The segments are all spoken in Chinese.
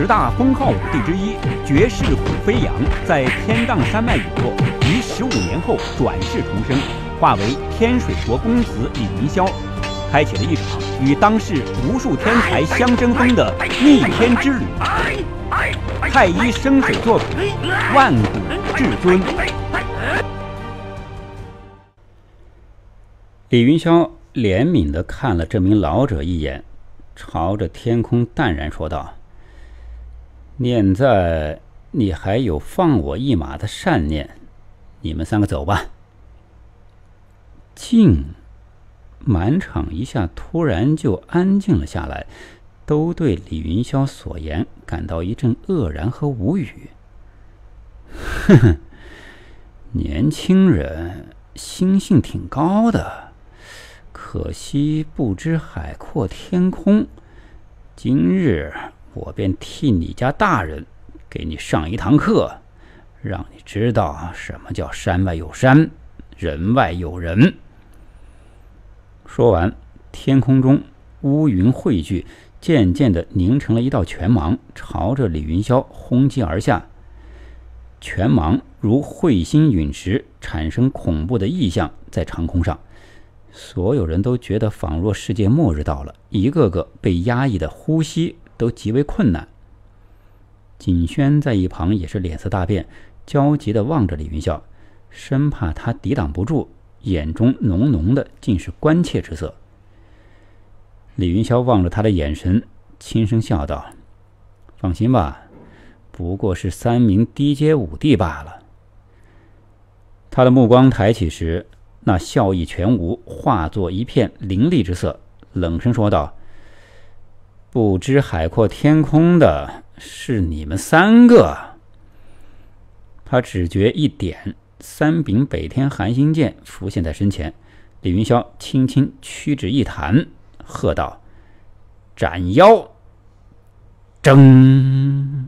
十大封号武帝之一，绝世虎飞扬，在天荡山脉陨落，于十五年后转世重生，化为天水国公子李云霄，开启了一场与当世无数天才相争锋的逆天之旅。太医生水作品《万古至尊》。李云霄怜悯的看了这名老者一眼，朝着天空淡然说道。念在你还有放我一马的善念，你们三个走吧。静，满场一下突然就安静了下来，都对李云霄所言感到一阵愕然和无语。哼哼，年轻人心性挺高的，可惜不知海阔天空。今日。我便替你家大人给你上一堂课，让你知道什么叫山外有山，人外有人。说完，天空中乌云汇聚，渐渐的凝成了一道拳芒，朝着李云霄轰击而下。拳芒如彗星陨石，产生恐怖的异象在长空上，所有人都觉得仿若世界末日到了，一个个被压抑的呼吸。都极为困难。景轩在一旁也是脸色大变，焦急的望着李云霄，生怕他抵挡不住，眼中浓浓的尽是关切之色。李云霄望着他的眼神，轻声笑道：“放心吧，不过是三名低阶武帝罢了。”他的目光抬起时，那笑意全无，化作一片凌厉之色，冷声说道。不知海阔天空的是你们三个。他只觉一点，三柄北天寒星剑浮现在身前，李云霄轻轻屈指一弹，喝道：“斩妖！”铮，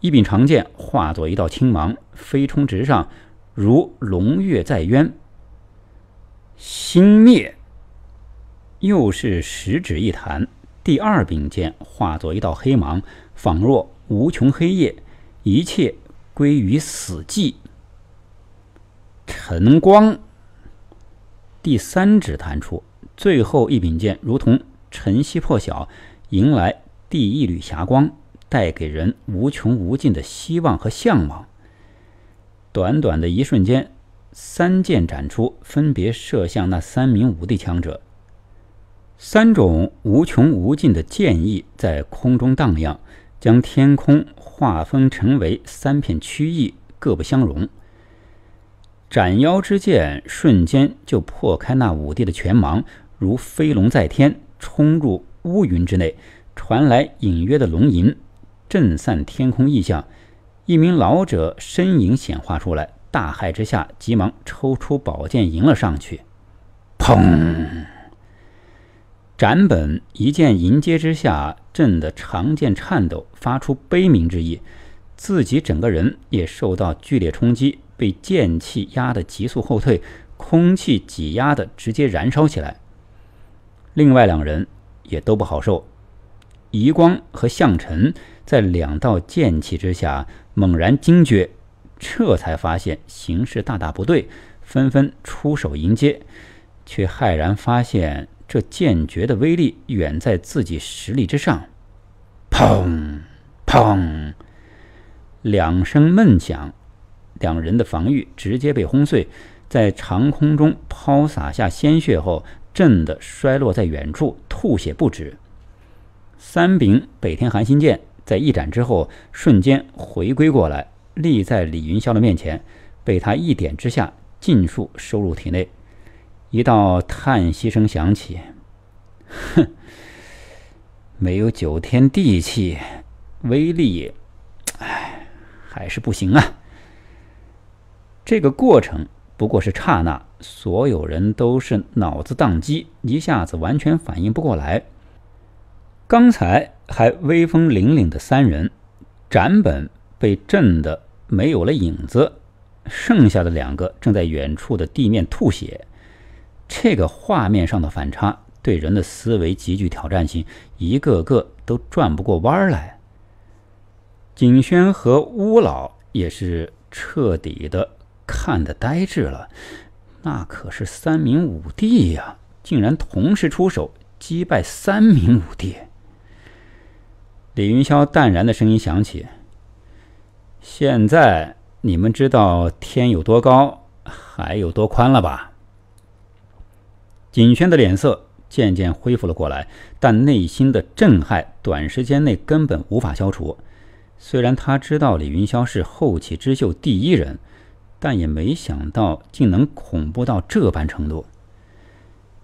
一柄长剑化作一道青芒，飞冲直上，如龙跃在渊。星灭，又是十指一弹。第二柄剑化作一道黑芒，仿若无穷黑夜，一切归于死寂。晨光，第三指弹出，最后一柄剑如同晨曦破晓，迎来第一缕霞光，带给人无穷无尽的希望和向往。短短的一瞬间，三剑斩出，分别射向那三名武帝强者。三种无穷无尽的剑意在空中荡漾，将天空划分成为三片区域，各不相容。斩妖之剑瞬间就破开那五帝的拳芒，如飞龙在天，冲入乌云之内，传来隐约的龙吟，震散天空异象。一名老者身影显化出来，大骇之下，急忙抽出宝剑迎了上去，砰！展本一剑迎接之下，震的长剑颤抖，发出悲鸣之意，自己整个人也受到剧烈冲击，被剑气压得急速后退，空气挤压的直接燃烧起来。另外两人也都不好受，余光和向晨在两道剑气之下猛然惊觉，这才发现形势大大不对，纷纷出手迎接，却骇然发现。这剑诀的威力远在自己实力之上。砰！砰！两声闷响，两人的防御直接被轰碎，在长空中抛洒下鲜血后，震得摔落在远处，吐血不止。三柄北天寒心剑在一斩之后，瞬间回归过来，立在李云霄的面前，被他一点之下，尽数收入体内。一道叹息声响起。哼，没有九天地气，威力，哎，还是不行啊。这个过程不过是刹那，所有人都是脑子宕机，一下子完全反应不过来。刚才还威风凛凛的三人，展本被震得没有了影子，剩下的两个正在远处的地面吐血。这个画面上的反差。对人的思维极具挑战性，一个个都转不过弯来。景轩和乌老也是彻底的看得呆滞了。那可是三名武帝呀，竟然同时出手击败三名武帝。李云霄淡然的声音响起：“现在你们知道天有多高，海有多宽了吧？”景轩的脸色。渐渐恢复了过来，但内心的震撼短时间内根本无法消除。虽然他知道李云霄是后起之秀第一人，但也没想到竟能恐怖到这般程度。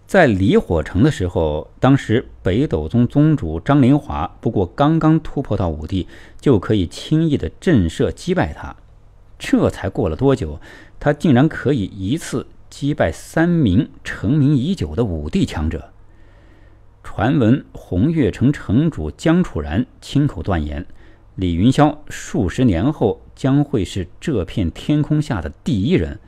在离火城的时候，当时北斗宗宗主张林华不过刚刚突破到武帝，就可以轻易的震慑击败他。这才过了多久，他竟然可以一次击败三名成名已久的武帝强者！传闻，红月城城主江楚然亲口断言，李云霄数十年后将会是这片天空下的第一人。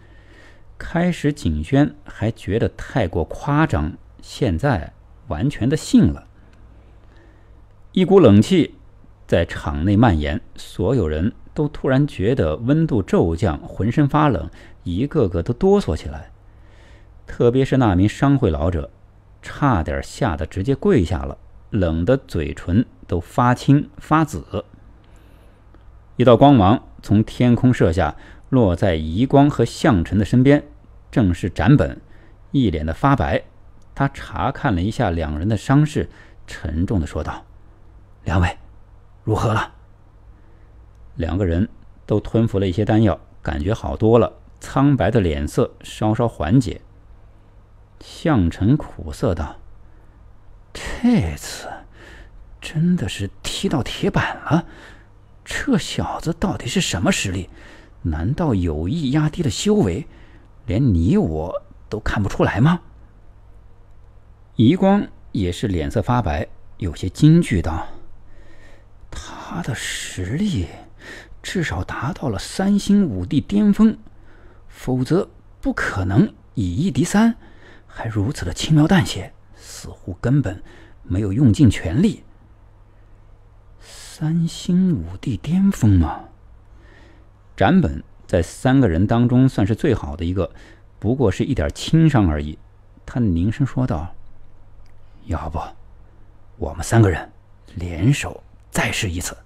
开始，景轩还觉得太过夸张，现在完全的信了。一股冷气在场内蔓延，所有人都突然觉得温度骤降，浑身发冷，一个个都哆嗦起来。特别是那名商会老者。差点吓得直接跪下了，冷的嘴唇都发青发紫。一道光芒从天空射下，落在遗光和向晨的身边，正是展本，一脸的发白。他查看了一下两人的伤势，沉重的说道：“两位，如何了？”两个人都吞服了一些丹药，感觉好多了，苍白的脸色稍稍缓解。向臣苦涩道：“这次真的是踢到铁板了。这小子到底是什么实力？难道有意压低了修为，连你我都看不出来吗？”余光也是脸色发白，有些惊惧道：“他的实力至少达到了三星五帝巅峰，否则不可能以一敌三。”还如此的轻描淡写，似乎根本没有用尽全力。三星五帝巅峰吗？展本在三个人当中算是最好的一个，不过是一点轻伤而已。他凝声说道：“要不，我们三个人联手再试一次。”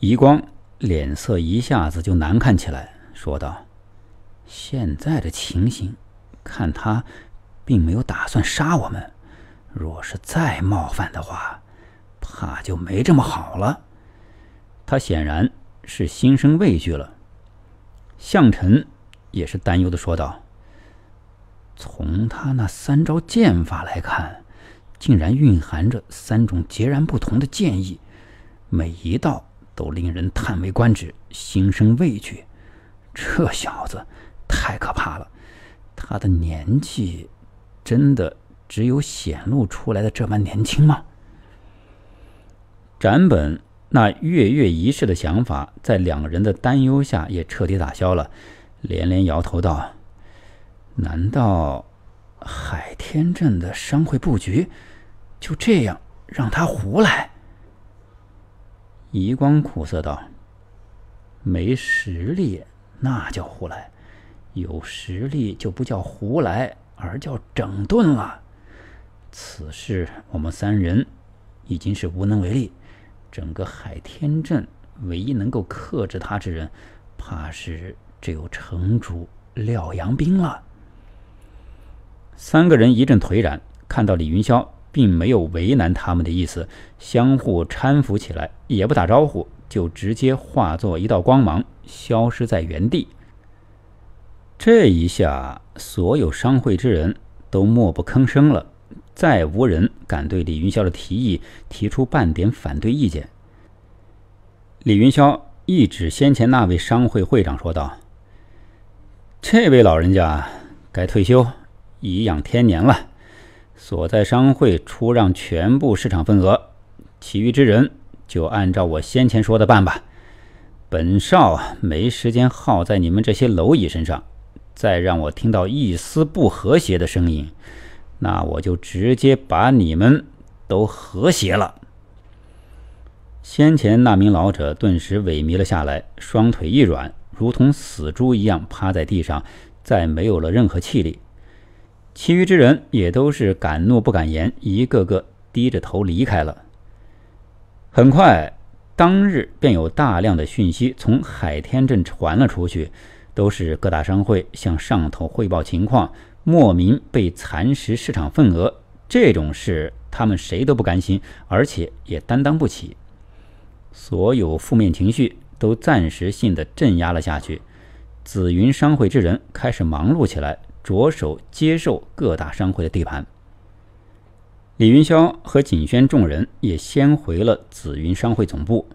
移光脸色一下子就难看起来，说道：“现在的情形。”看他，并没有打算杀我们。若是再冒犯的话，怕就没这么好了。他显然是心生畏惧了。向臣也是担忧的说道：“从他那三招剑法来看，竟然蕴含着三种截然不同的剑意，每一道都令人叹为观止，心生畏惧。这小子太可怕了。”他的年纪，真的只有显露出来的这般年轻吗？展本那跃跃一试的想法，在两人的担忧下也彻底打消了，连连摇头道：“难道海天镇的商会布局就这样让他胡来？”余光苦涩道：“没实力，那叫胡来。”有实力就不叫胡来，而叫整顿了。此事我们三人已经是无能为力，整个海天镇唯一能够克制他之人，怕是只有城主廖阳兵了。三个人一阵颓然，看到李云霄并没有为难他们的意思，相互搀扶起来，也不打招呼，就直接化作一道光芒，消失在原地。这一下，所有商会之人都默不吭声了，再无人敢对李云霄的提议提出半点反对意见。李云霄一指先前那位商会会长说道：“这位老人家该退休，颐养天年了。所在商会出让全部市场份额，其余之人就按照我先前说的办吧。本少没时间耗在你们这些蝼蚁身上。”再让我听到一丝不和谐的声音，那我就直接把你们都和谐了。先前那名老者顿时萎靡了下来，双腿一软，如同死猪一样趴在地上，再没有了任何气力。其余之人也都是敢怒不敢言，一个个低着头离开了。很快，当日便有大量的讯息从海天镇传了出去。都是各大商会向上头汇报情况，莫名被蚕食市场份额，这种事他们谁都不甘心，而且也担当不起。所有负面情绪都暂时性的镇压了下去，紫云商会之人开始忙碌起来，着手接受各大商会的地盘。李云霄和景轩众人也先回了紫云商会总部。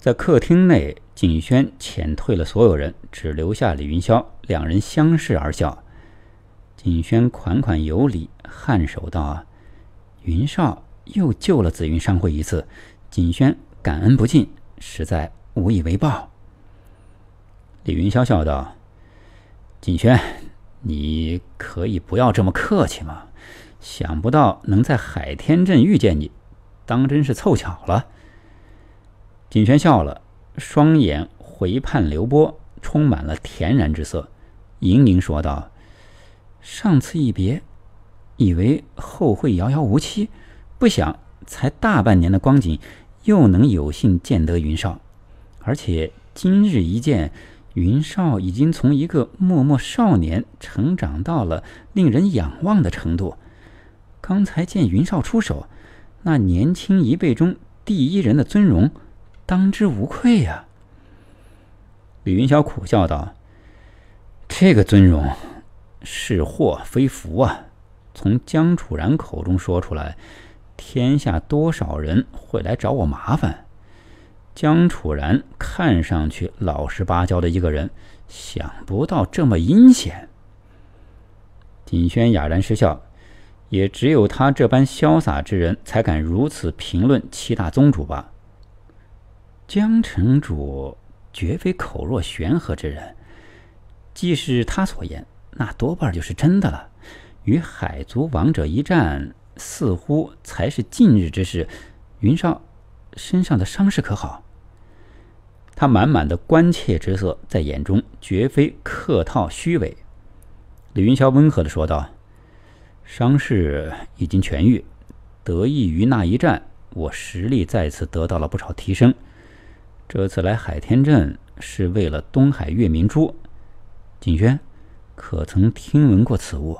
在客厅内，景轩遣退了所有人，只留下李云霄两人相视而笑。景轩款款有礼，颔首道：“云少又救了紫云商会一次，景轩感恩不尽，实在无以为报。”李云霄笑道：“景轩，你可以不要这么客气嘛。想不到能在海天镇遇见你，当真是凑巧了。”景轩笑了，双眼回盼流波，充满了恬然之色，盈盈说道：“上次一别，以为后会遥遥无期，不想才大半年的光景，又能有幸见得云少。而且今日一见，云少已经从一个默默少年，成长到了令人仰望的程度。刚才见云少出手，那年轻一辈中第一人的尊荣。”当之无愧呀！李云霄苦笑道：“这个尊荣是祸非福啊！从江楚然口中说出来，天下多少人会来找我麻烦？”江楚然看上去老实巴交的一个人，想不到这么阴险。锦轩哑然失笑：“也只有他这般潇洒之人才敢如此评论七大宗主吧。”江城主绝非口若悬河之人，既是他所言，那多半就是真的了。与海族王者一战，似乎才是近日之事。云少，身上的伤势可好？他满满的关切之色在眼中，绝非客套虚伪。李云霄温和的说道：“伤势已经痊愈，得益于那一战，我实力再次得到了不少提升。”这次来海天镇是为了东海月明珠，瑾轩，可曾听闻过此物？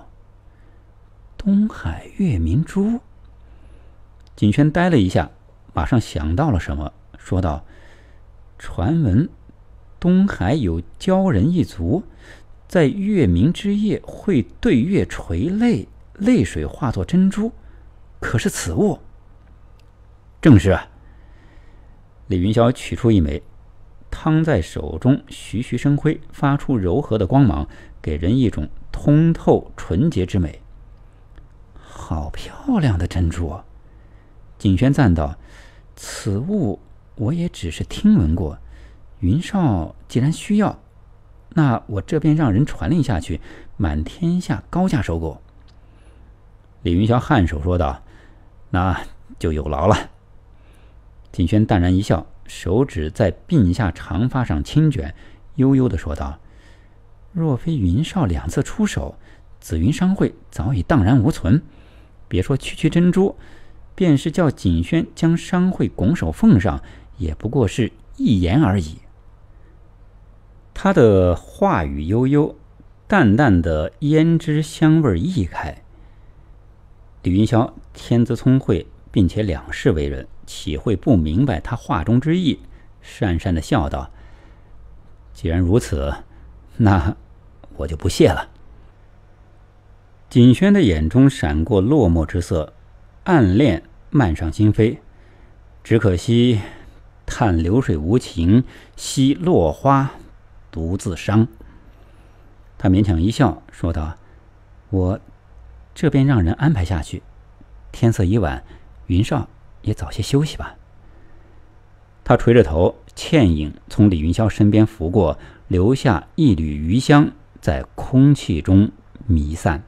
东海月明珠。瑾轩呆了一下，马上想到了什么，说道：“传闻东海有鲛人一族，在月明之夜会对月垂泪，泪水化作珍珠。可是此物，正是啊。”李云霄取出一枚，汤在手中，徐徐生辉，发出柔和的光芒，给人一种通透纯洁之美。好漂亮的珍珠！景轩赞道：“此物我也只是听闻过，云少既然需要，那我这便让人传令下去，满天下高价收购。”李云霄颔首说道：“那就有劳了。”景轩淡然一笑，手指在鬓下长发上轻卷，悠悠的说道：“若非云少两次出手，紫云商会早已荡然无存。别说区区珍珠，便是叫景轩将商会拱手奉上，也不过是一言而已。”他的话语悠悠，淡淡的胭脂香味溢开。李云霄天资聪慧，并且两世为人。岂会不明白他话中之意？讪讪的笑道：“既然如此，那我就不谢了。”瑾轩的眼中闪过落寞之色，暗恋漫上心扉。只可惜，叹流水无情，惜落花，独自伤。他勉强一笑，说道：“我这边让人安排下去。天色已晚，云少。”也早些休息吧。他垂着头，倩影从李云霄身边拂过，留下一缕余香在空气中弥散。